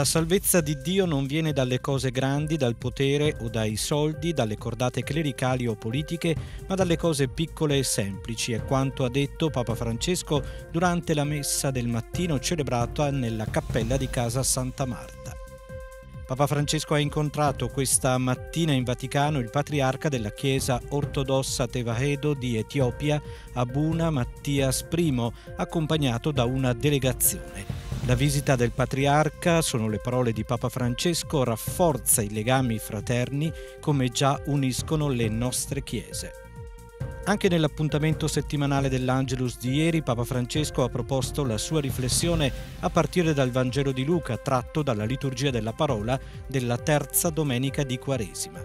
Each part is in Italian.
La salvezza di Dio non viene dalle cose grandi, dal potere o dai soldi, dalle cordate clericali o politiche, ma dalle cose piccole e semplici, è quanto ha detto Papa Francesco durante la messa del mattino celebrata nella cappella di casa Santa Marta. Papa Francesco ha incontrato questa mattina in Vaticano il patriarca della Chiesa ortodossa Tevahedo di Etiopia, Abuna Mattias I, accompagnato da una delegazione. La visita del patriarca, sono le parole di Papa Francesco, rafforza i legami fraterni come già uniscono le nostre chiese. Anche nell'appuntamento settimanale dell'Angelus di ieri Papa Francesco ha proposto la sua riflessione a partire dal Vangelo di Luca tratto dalla liturgia della parola della terza domenica di Quaresima.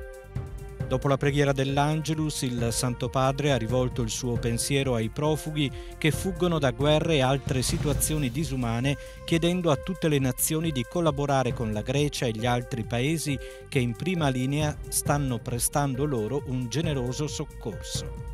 Dopo la preghiera dell'Angelus, il Santo Padre ha rivolto il suo pensiero ai profughi che fuggono da guerre e altre situazioni disumane, chiedendo a tutte le nazioni di collaborare con la Grecia e gli altri paesi che in prima linea stanno prestando loro un generoso soccorso.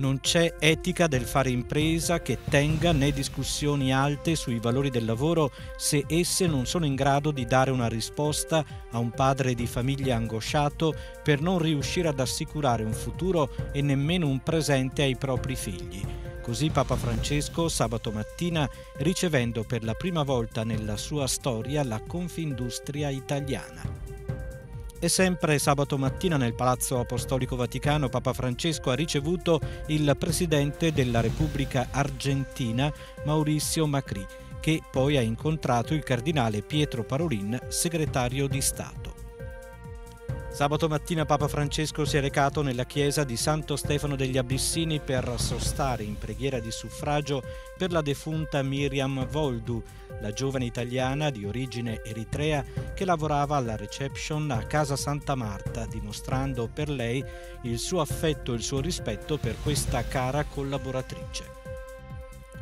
Non c'è etica del fare impresa che tenga né discussioni alte sui valori del lavoro se esse non sono in grado di dare una risposta a un padre di famiglia angosciato per non riuscire ad assicurare un futuro e nemmeno un presente ai propri figli. Così Papa Francesco sabato mattina ricevendo per la prima volta nella sua storia la Confindustria italiana. E sempre sabato mattina nel Palazzo Apostolico Vaticano Papa Francesco ha ricevuto il Presidente della Repubblica Argentina Mauricio Macri, che poi ha incontrato il Cardinale Pietro Parolin, segretario di Stato. Sabato mattina Papa Francesco si è recato nella chiesa di Santo Stefano degli Abissini per sostare in preghiera di suffragio per la defunta Miriam Voldu, la giovane italiana di origine eritrea che lavorava alla reception a Casa Santa Marta, dimostrando per lei il suo affetto e il suo rispetto per questa cara collaboratrice.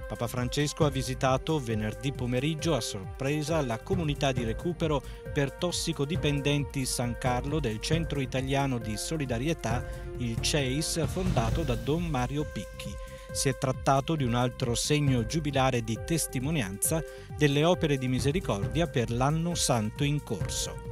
Papa Francesco ha visitato venerdì pomeriggio a sorpresa la comunità di recupero per tossicodipendenti San Carlo del Centro Italiano di Solidarietà, il CEIS, fondato da Don Mario Picchi. Si è trattato di un altro segno giubilare di testimonianza delle opere di misericordia per l'anno santo in corso.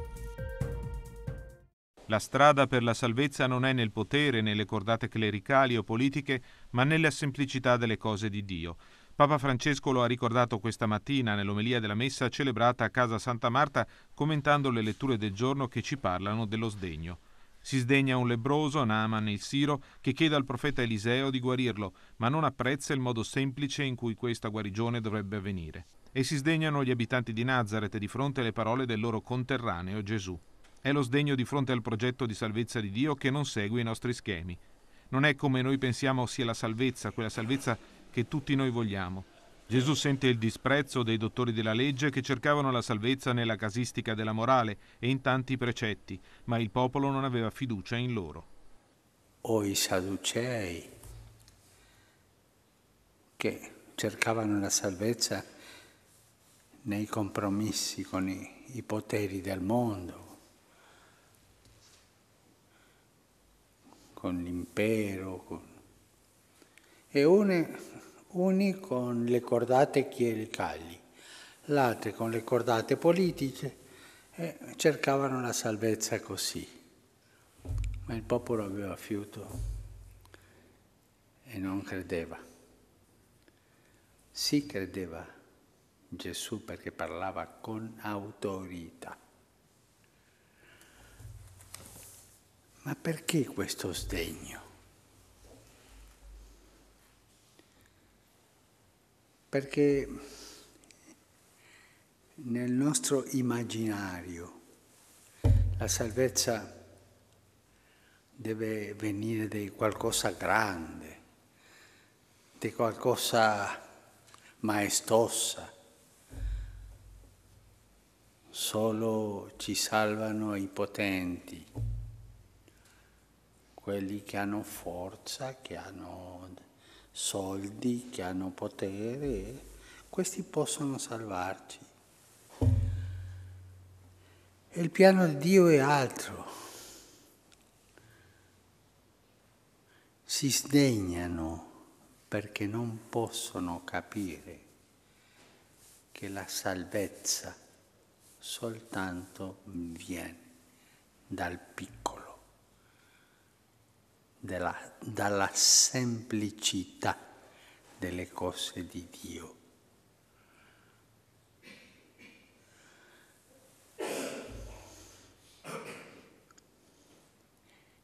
La strada per la salvezza non è nel potere, nelle cordate clericali o politiche, ma nella semplicità delle cose di Dio. Papa Francesco lo ha ricordato questa mattina nell'omelia della messa celebrata a casa Santa Marta commentando le letture del giorno che ci parlano dello sdegno. Si sdegna un lebroso, Naaman il Siro, che chiede al profeta Eliseo di guarirlo, ma non apprezza il modo semplice in cui questa guarigione dovrebbe avvenire. E si sdegnano gli abitanti di Nazareth di fronte alle parole del loro conterraneo Gesù. È lo sdegno di fronte al progetto di salvezza di Dio che non segue i nostri schemi. Non è come noi pensiamo sia la salvezza, quella salvezza che tutti noi vogliamo. Gesù sente il disprezzo dei dottori della legge che cercavano la salvezza nella casistica della morale e in tanti precetti, ma il popolo non aveva fiducia in loro. O i Sadducei che cercavano la salvezza nei compromessi con i, i poteri del mondo, con l'impero. Con... E uni con le cordate chiericali, l'altri con le cordate politiche e cercavano la salvezza così. Ma il popolo aveva fiuto e non credeva. Si credeva Gesù perché parlava con autorità. Ma perché questo sdegno? perché nel nostro immaginario la salvezza deve venire da qualcosa grande, di qualcosa maestosa. Solo ci salvano i potenti, quelli che hanno forza, che hanno soldi, che hanno potere, questi possono salvarci. E il piano di Dio è altro. Si sdegnano perché non possono capire che la salvezza soltanto viene dal piccolo della, dalla semplicità delle cose di Dio.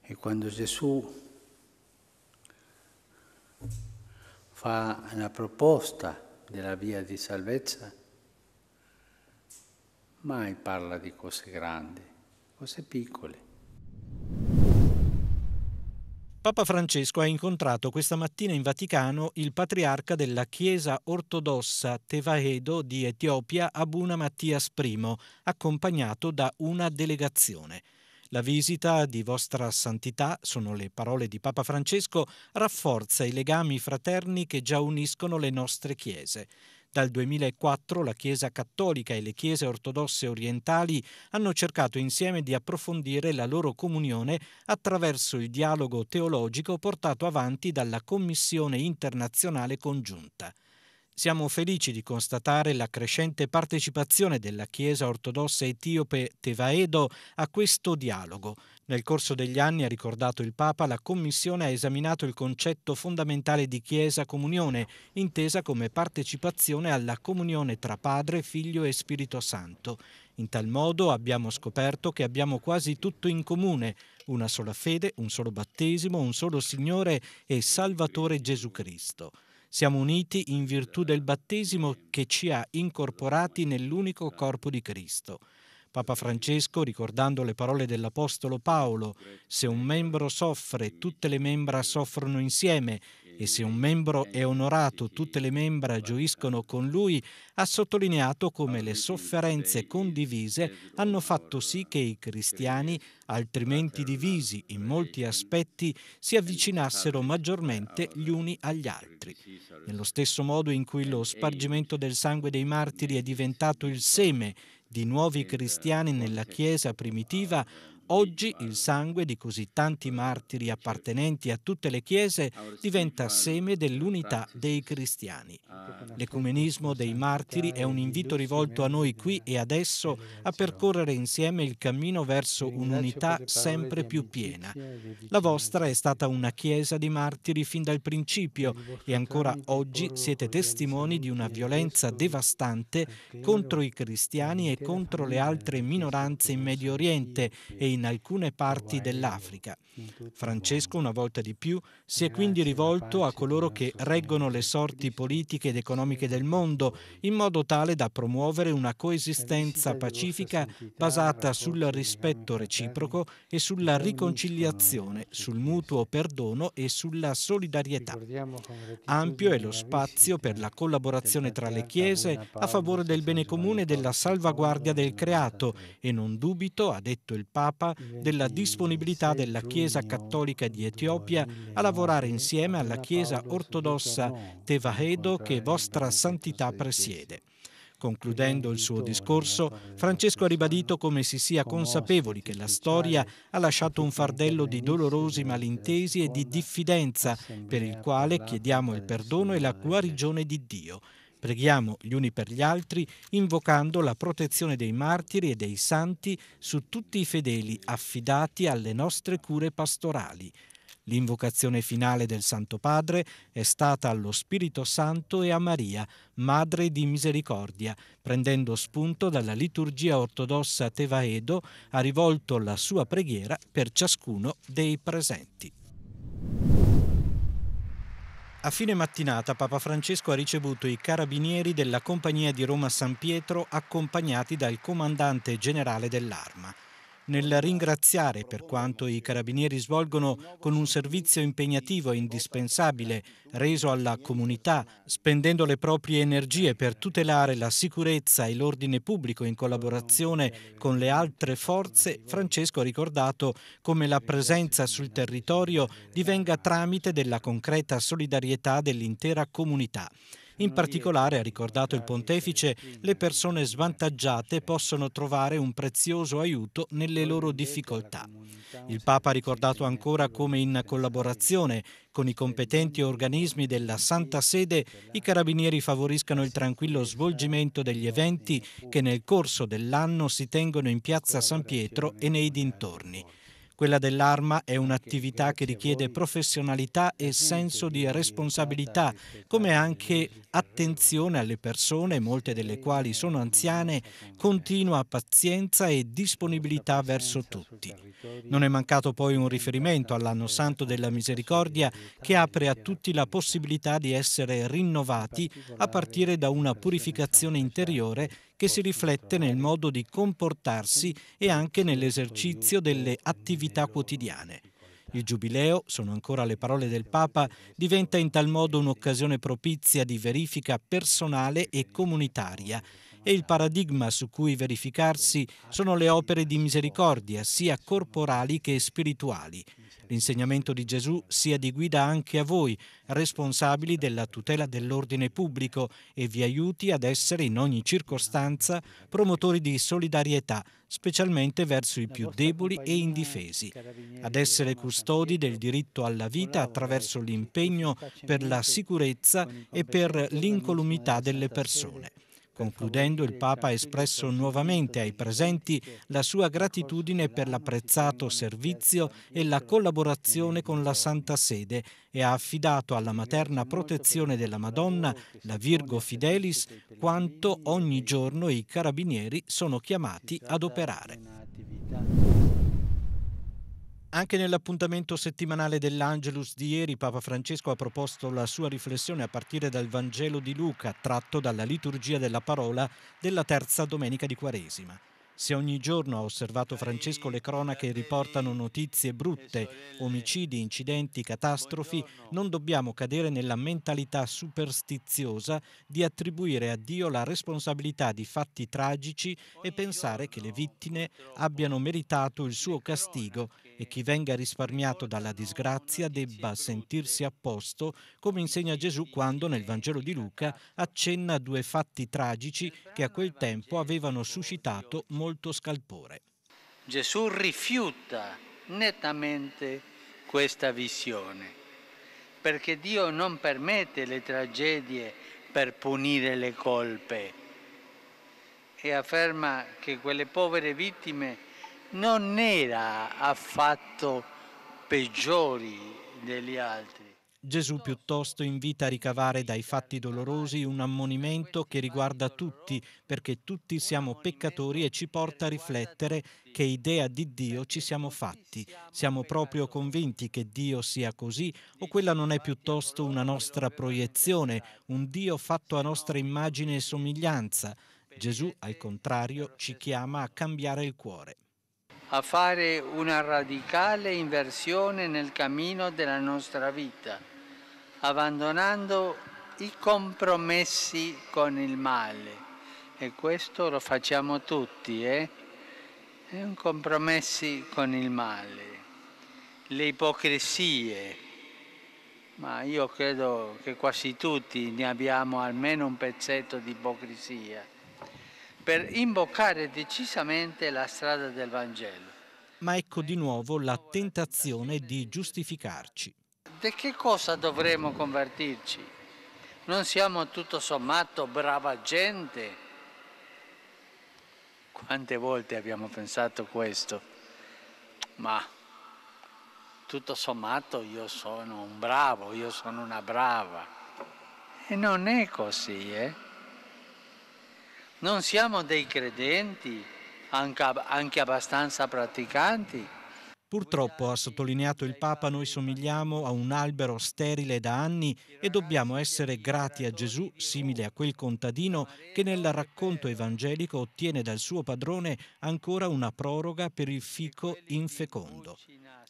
E quando Gesù fa la proposta della via di salvezza, mai parla di cose grandi, cose piccole. Papa Francesco ha incontrato questa mattina in Vaticano il patriarca della Chiesa ortodossa Tevaedo di Etiopia Abuna Mattias I, accompagnato da una delegazione. La visita di Vostra Santità, sono le parole di Papa Francesco, rafforza i legami fraterni che già uniscono le nostre chiese. Dal 2004 la Chiesa cattolica e le Chiese ortodosse orientali hanno cercato insieme di approfondire la loro comunione attraverso il dialogo teologico portato avanti dalla Commissione internazionale congiunta. Siamo felici di constatare la crescente partecipazione della Chiesa ortodossa etiope Tevaedo a questo dialogo. Nel corso degli anni, ha ricordato il Papa, la Commissione ha esaminato il concetto fondamentale di Chiesa comunione, intesa come partecipazione alla comunione tra Padre, Figlio e Spirito Santo. In tal modo abbiamo scoperto che abbiamo quasi tutto in comune, una sola fede, un solo battesimo, un solo Signore e Salvatore Gesù Cristo. Siamo uniti in virtù del battesimo che ci ha incorporati nell'unico corpo di Cristo. Papa Francesco, ricordando le parole dell'Apostolo Paolo, se un membro soffre, tutte le membra soffrono insieme e se un membro è onorato, tutte le membra gioiscono con lui, ha sottolineato come le sofferenze condivise hanno fatto sì che i cristiani, altrimenti divisi in molti aspetti, si avvicinassero maggiormente gli uni agli altri. Nello stesso modo in cui lo spargimento del sangue dei martiri è diventato il seme di nuovi eh, cristiani nella Chiesa primitiva Oggi il sangue di così tanti martiri appartenenti a tutte le chiese diventa seme dell'unità dei cristiani. L'ecumenismo dei martiri è un invito rivolto a noi qui e adesso a percorrere insieme il cammino verso un'unità sempre più piena. La vostra è stata una chiesa di martiri fin dal principio e ancora oggi siete testimoni di una violenza devastante contro i cristiani e contro le altre minoranze in Medio Oriente e in alcune parti dell'Africa. Francesco, una volta di più, si è quindi rivolto a coloro che reggono le sorti politiche ed economiche del mondo in modo tale da promuovere una coesistenza pacifica basata sul rispetto reciproco e sulla riconciliazione, sul mutuo perdono e sulla solidarietà. Ampio è lo spazio per la collaborazione tra le chiese a favore del bene comune e della salvaguardia del creato e non dubito, ha detto il Papa, stampa della disponibilità della Chiesa Cattolica di Etiopia a lavorare insieme alla Chiesa Ortodossa Tevahedo che Vostra Santità presiede. Concludendo il suo discorso, Francesco ha ribadito come si sia consapevoli che la storia ha lasciato un fardello di dolorosi malintesi e di diffidenza, per il quale chiediamo il perdono e la guarigione di Dio. Preghiamo gli uni per gli altri, invocando la protezione dei martiri e dei santi su tutti i fedeli affidati alle nostre cure pastorali. L'invocazione finale del Santo Padre è stata allo Spirito Santo e a Maria, Madre di Misericordia. Prendendo spunto dalla liturgia ortodossa Tevaedo, ha rivolto la sua preghiera per ciascuno dei presenti. A fine mattinata Papa Francesco ha ricevuto i carabinieri della compagnia di Roma San Pietro accompagnati dal comandante generale dell'arma nel ringraziare per quanto i carabinieri svolgono con un servizio impegnativo e indispensabile reso alla comunità, spendendo le proprie energie per tutelare la sicurezza e l'ordine pubblico in collaborazione con le altre forze, Francesco ha ricordato come la presenza sul territorio divenga tramite della concreta solidarietà dell'intera comunità. In particolare, ha ricordato il pontefice, le persone svantaggiate possono trovare un prezioso aiuto nelle loro difficoltà. Il Papa ha ricordato ancora come in collaborazione con i competenti organismi della Santa Sede i carabinieri favoriscano il tranquillo svolgimento degli eventi che nel corso dell'anno si tengono in piazza San Pietro e nei dintorni. Quella dell'arma è un'attività che richiede professionalità e senso di responsabilità, come anche attenzione alle persone, molte delle quali sono anziane, continua pazienza e disponibilità verso tutti. Non è mancato poi un riferimento all'anno santo della misericordia che apre a tutti la possibilità di essere rinnovati a partire da una purificazione interiore che si riflette nel modo di comportarsi e anche nell'esercizio delle attività quotidiane. Il Giubileo, sono ancora le parole del Papa, diventa in tal modo un'occasione propizia di verifica personale e comunitaria e il paradigma su cui verificarsi sono le opere di misericordia, sia corporali che spirituali. L'insegnamento di Gesù sia di guida anche a voi, responsabili della tutela dell'ordine pubblico, e vi aiuti ad essere in ogni circostanza promotori di solidarietà, specialmente verso i più deboli e indifesi, ad essere custodi del diritto alla vita attraverso l'impegno per la sicurezza e per l'incolumità delle persone. Concludendo, il Papa ha espresso nuovamente ai presenti la sua gratitudine per l'apprezzato servizio e la collaborazione con la Santa Sede e ha affidato alla materna protezione della Madonna, la Virgo Fidelis, quanto ogni giorno i carabinieri sono chiamati ad operare. Anche nell'appuntamento settimanale dell'Angelus di ieri Papa Francesco ha proposto la sua riflessione a partire dal Vangelo di Luca, tratto dalla liturgia della parola della terza domenica di Quaresima. Se ogni giorno ha osservato Francesco le cronache riportano notizie brutte, omicidi, incidenti, catastrofi, non dobbiamo cadere nella mentalità superstiziosa di attribuire a Dio la responsabilità di fatti tragici e pensare che le vittime abbiano meritato il suo castigo e chi venga risparmiato dalla disgrazia debba sentirsi a posto, come insegna Gesù quando nel Vangelo di Luca accenna due fatti tragici che a quel tempo avevano suscitato molto scalpore. Gesù rifiuta nettamente questa visione, perché Dio non permette le tragedie per punire le colpe e afferma che quelle povere vittime non era affatto peggiori degli altri. Gesù piuttosto invita a ricavare dai fatti dolorosi un ammonimento che riguarda tutti, perché tutti siamo peccatori e ci porta a riflettere che idea di Dio ci siamo fatti. Siamo proprio convinti che Dio sia così o quella non è piuttosto una nostra proiezione, un Dio fatto a nostra immagine e somiglianza. Gesù, al contrario, ci chiama a cambiare il cuore a fare una radicale inversione nel cammino della nostra vita, abbandonando i compromessi con il male. E questo lo facciamo tutti, eh? È un compromessi con il male, le ipocrisie, ma io credo che quasi tutti ne abbiamo almeno un pezzetto di ipocrisia per imboccare decisamente la strada del Vangelo. Ma ecco di nuovo la tentazione di giustificarci. Di che cosa dovremmo convertirci? Non siamo tutto sommato brava gente. Quante volte abbiamo pensato questo? Ma tutto sommato io sono un bravo, io sono una brava. E non è così, eh? Non siamo dei credenti, anche abbastanza praticanti. Purtroppo, ha sottolineato il Papa, noi somigliamo a un albero sterile da anni e dobbiamo essere grati a Gesù, simile a quel contadino che nel racconto evangelico ottiene dal suo padrone ancora una proroga per il fico infecondo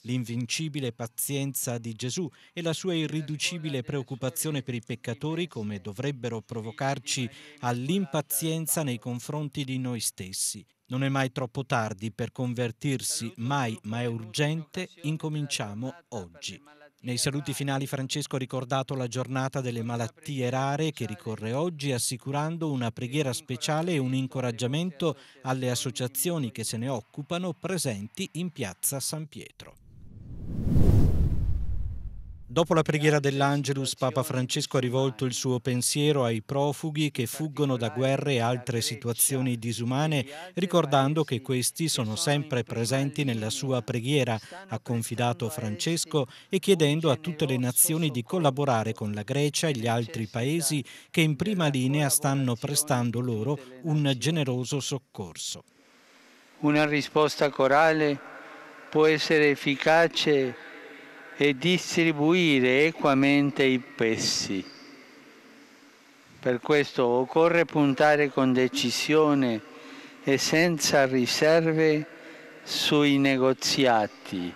l'invincibile pazienza di Gesù e la sua irriducibile preoccupazione per i peccatori come dovrebbero provocarci all'impazienza nei confronti di noi stessi. Non è mai troppo tardi per convertirsi, mai, ma è urgente, incominciamo oggi. Nei saluti finali Francesco ha ricordato la giornata delle malattie rare che ricorre oggi assicurando una preghiera speciale e un incoraggiamento alle associazioni che se ne occupano presenti in piazza San Pietro. Dopo la preghiera dell'Angelus, Papa Francesco ha rivolto il suo pensiero ai profughi che fuggono da guerre e altre situazioni disumane, ricordando che questi sono sempre presenti nella sua preghiera, ha confidato Francesco, e chiedendo a tutte le nazioni di collaborare con la Grecia e gli altri paesi che in prima linea stanno prestando loro un generoso soccorso. Una risposta corale può essere efficace e distribuire equamente i pezzi. Per questo occorre puntare con decisione e senza riserve sui negoziati.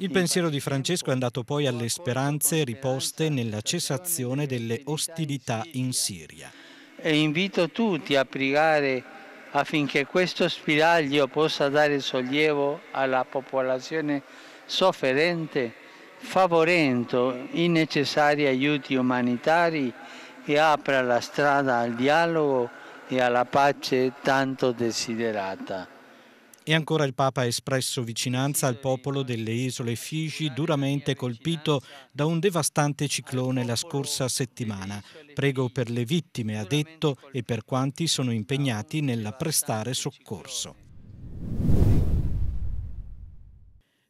Il pensiero di Francesco è andato poi alle speranze riposte nella cessazione delle ostilità in Siria. E invito tutti a pregare affinché questo spiraglio possa dare sollievo alla popolazione sofferente, favorendo i necessari aiuti umanitari e apra la strada al dialogo e alla pace tanto desiderata. E ancora il Papa ha espresso vicinanza al popolo delle isole Figi duramente colpito da un devastante ciclone la scorsa settimana. Prego per le vittime, ha detto, e per quanti sono impegnati nella prestare soccorso.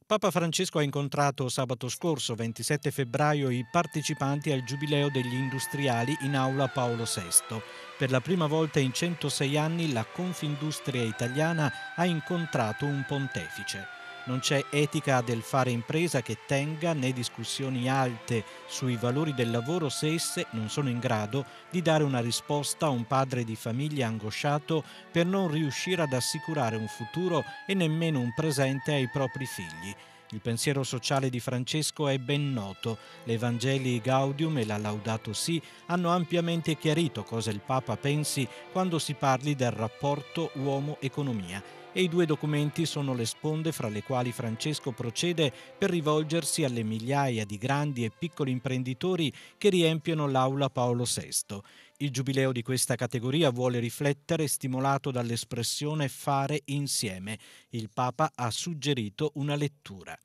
Papa Francesco ha incontrato sabato scorso, 27 febbraio, i partecipanti al Giubileo degli Industriali in aula Paolo VI. Per la prima volta in 106 anni la Confindustria italiana ha incontrato un pontefice non c'è etica del fare impresa che tenga né discussioni alte sui valori del lavoro se esse non sono in grado di dare una risposta a un padre di famiglia angosciato per non riuscire ad assicurare un futuro e nemmeno un presente ai propri figli. Il pensiero sociale di Francesco è ben noto. L'Evangelii Gaudium e la Laudato Si hanno ampiamente chiarito cosa il Papa pensi quando si parli del rapporto uomo-economia e i due documenti sono le sponde fra le quali Francesco procede per rivolgersi alle migliaia di grandi e piccoli imprenditori che riempiono l'aula Paolo VI. Il giubileo di questa categoria vuole riflettere, stimolato dall'espressione fare insieme. Il Papa ha suggerito una lettura.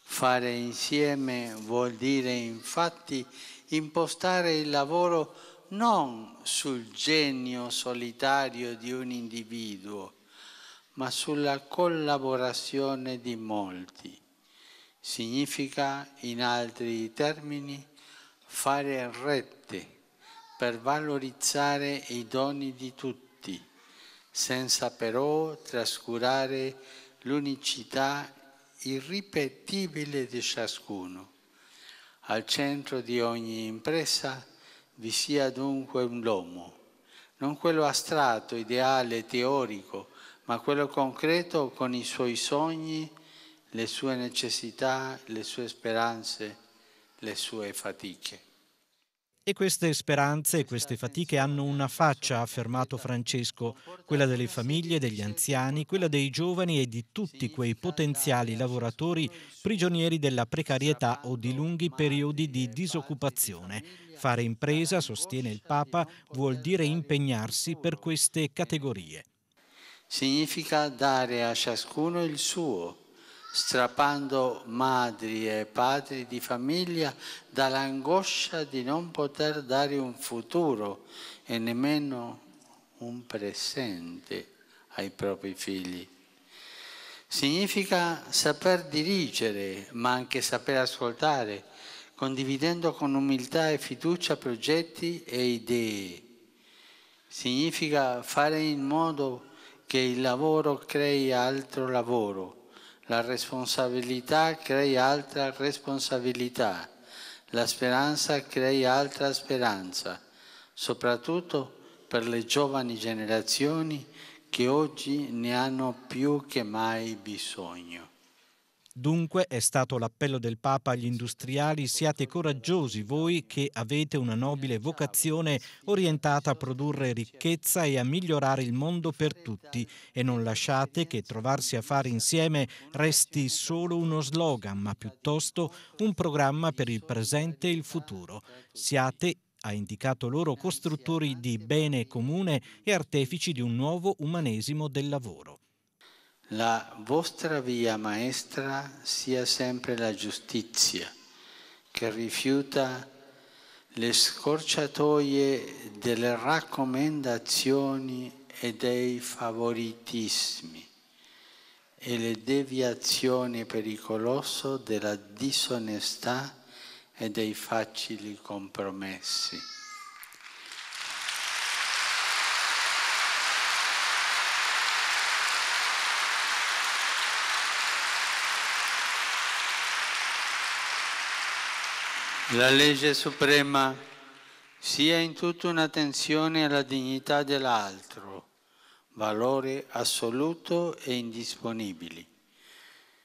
Fare insieme vuol dire infatti impostare il lavoro non sul genio solitario di un individuo, ma sulla collaborazione di molti. Significa, in altri termini, fare rette per valorizzare i doni di tutti, senza però trascurare l'unicità irripetibile di ciascuno. Al centro di ogni impresa vi sia dunque un l'uomo, non quello astratto, ideale, teorico, ma quello concreto con i suoi sogni, le sue necessità, le sue speranze, le sue fatiche. E queste speranze e queste fatiche hanno una faccia, ha affermato Francesco, quella delle famiglie, degli anziani, quella dei giovani e di tutti quei potenziali lavoratori prigionieri della precarietà o di lunghi periodi di disoccupazione. Fare impresa, sostiene il Papa, vuol dire impegnarsi per queste categorie significa dare a ciascuno il suo, strappando madri e padri di famiglia dall'angoscia di non poter dare un futuro e nemmeno un presente ai propri figli. Significa saper dirigere, ma anche saper ascoltare, condividendo con umiltà e fiducia progetti e idee. Significa fare in modo che che il lavoro crei altro lavoro, la responsabilità crei altra responsabilità, la speranza crei altra speranza, soprattutto per le giovani generazioni che oggi ne hanno più che mai bisogno. Dunque è stato l'appello del Papa agli industriali, siate coraggiosi voi che avete una nobile vocazione orientata a produrre ricchezza e a migliorare il mondo per tutti e non lasciate che trovarsi a fare insieme resti solo uno slogan, ma piuttosto un programma per il presente e il futuro. Siate ha indicato loro costruttori di bene comune e artefici di un nuovo umanesimo del lavoro. La vostra via maestra sia sempre la giustizia, che rifiuta le scorciatoie delle raccomandazioni e dei favoritismi e le deviazioni pericolose della disonestà e dei facili compromessi. La legge suprema sia in tutta un'attenzione alla dignità dell'altro, valore assoluto e indisponibile.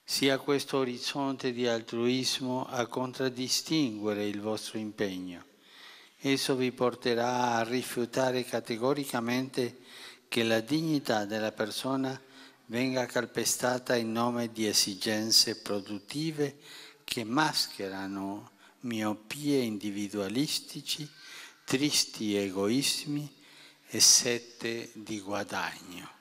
Sia questo orizzonte di altruismo a contraddistinguere il vostro impegno. Esso vi porterà a rifiutare categoricamente che la dignità della persona venga calpestata in nome di esigenze produttive che mascherano miopie individualistici, tristi egoismi e sette di guadagno.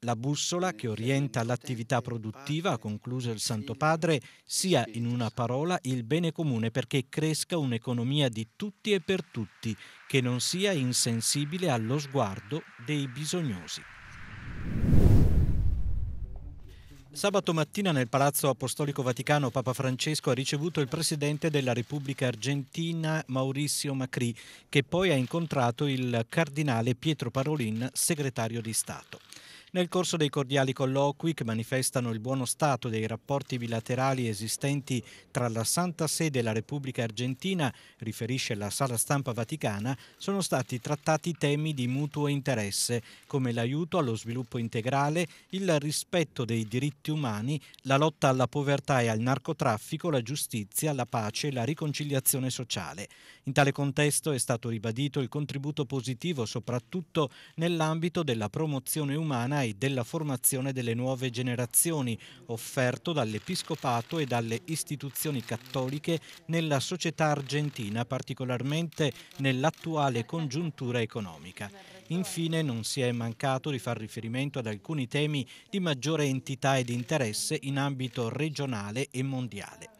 La bussola che orienta l'attività produttiva, concluse il Santo Padre, sia in una parola il bene comune perché cresca un'economia di tutti e per tutti, che non sia insensibile allo sguardo dei bisognosi. Sabato mattina nel Palazzo Apostolico Vaticano Papa Francesco ha ricevuto il Presidente della Repubblica Argentina Mauricio Macri, che poi ha incontrato il Cardinale Pietro Parolin, segretario di Stato. Nel corso dei cordiali colloqui che manifestano il buono stato dei rapporti bilaterali esistenti tra la Santa Sede e la Repubblica Argentina, riferisce la sala stampa vaticana, sono stati trattati temi di mutuo interesse, come l'aiuto allo sviluppo integrale, il rispetto dei diritti umani, la lotta alla povertà e al narcotraffico, la giustizia, la pace e la riconciliazione sociale. In tale contesto è stato ribadito il contributo positivo soprattutto nell'ambito della promozione umana e ormai della formazione delle nuove generazioni, offerto dall'Episcopato e dalle istituzioni cattoliche nella società argentina, particolarmente nell'attuale congiuntura economica. Infine non si è mancato di far riferimento ad alcuni temi di maggiore entità ed interesse in ambito regionale e mondiale.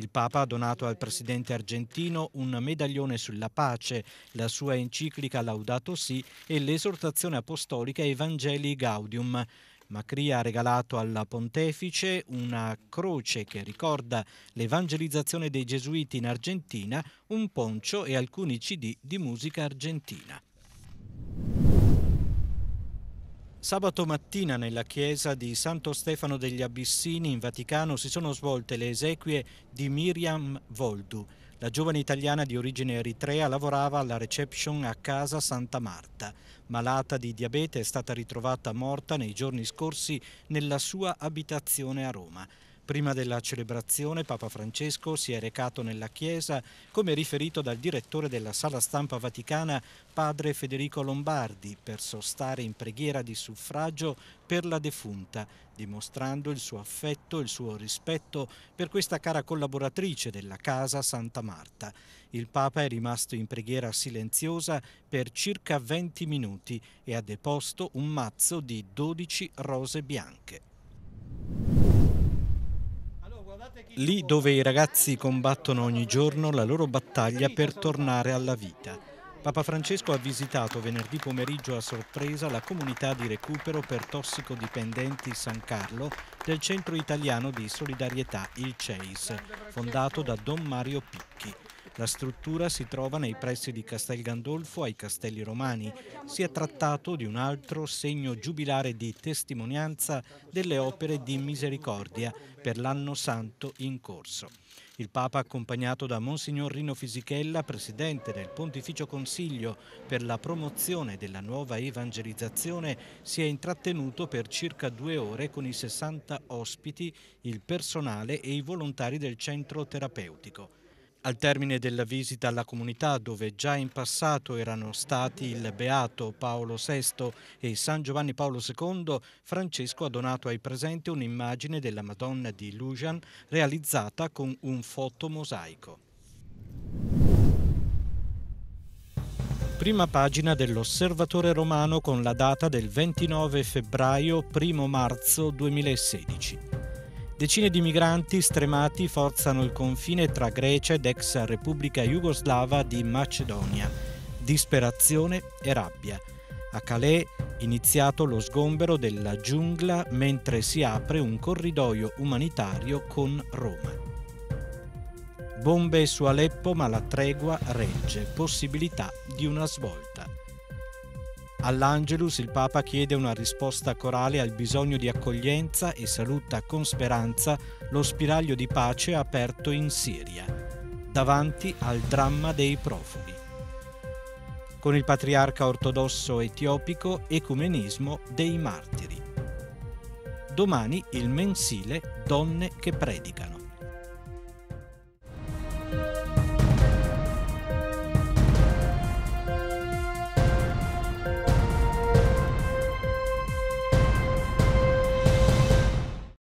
Il Papa ha donato al presidente argentino un medaglione sulla pace, la sua enciclica Laudato Si e l'esortazione apostolica Evangelii Gaudium. Macri ha regalato al pontefice una croce che ricorda l'evangelizzazione dei gesuiti in Argentina, un poncio e alcuni CD di musica argentina. Sabato mattina nella chiesa di Santo Stefano degli Abissini in Vaticano si sono svolte le esequie di Miriam Voldu. La giovane italiana di origine eritrea lavorava alla reception a casa Santa Marta. Malata di diabete è stata ritrovata morta nei giorni scorsi nella sua abitazione a Roma. Prima della celebrazione Papa Francesco si è recato nella chiesa, come riferito dal direttore della sala stampa vaticana, padre Federico Lombardi, per sostare in preghiera di suffragio per la defunta, dimostrando il suo affetto e il suo rispetto per questa cara collaboratrice della casa Santa Marta. Il Papa è rimasto in preghiera silenziosa per circa 20 minuti e ha deposto un mazzo di 12 rose bianche. lì dove i ragazzi combattono ogni giorno la loro battaglia per tornare alla vita. Papa Francesco ha visitato venerdì pomeriggio a sorpresa la comunità di recupero per tossicodipendenti San Carlo del Centro Italiano di Solidarietà, il CEIS, fondato da Don Mario Picchi. La struttura si trova nei pressi di Castel Gandolfo ai Castelli Romani. Si è trattato di un altro segno giubilare di testimonianza delle opere di misericordia per l'anno santo in corso. Il Papa, accompagnato da Monsignor Rino Fisichella, presidente del Pontificio Consiglio per la promozione della nuova evangelizzazione, si è intrattenuto per circa due ore con i 60 ospiti, il personale e i volontari del centro terapeutico. Al termine della visita alla comunità, dove già in passato erano stati il Beato Paolo VI e San Giovanni Paolo II, Francesco ha donato ai presenti un'immagine della Madonna di Lujan realizzata con un fotomosaico. Prima pagina dell'Osservatore Romano con la data del 29 febbraio-1 marzo 2016. Decine di migranti stremati forzano il confine tra Grecia ed ex Repubblica Jugoslava di Macedonia. Disperazione e rabbia. A Calais iniziato lo sgombero della giungla mentre si apre un corridoio umanitario con Roma. Bombe su Aleppo ma la tregua regge, possibilità di una svolta. All'Angelus il Papa chiede una risposta corale al bisogno di accoglienza e saluta con speranza lo spiraglio di pace aperto in Siria, davanti al dramma dei profughi. Con il patriarca ortodosso etiopico Ecumenismo dei Martiri. Domani il mensile Donne che predicano.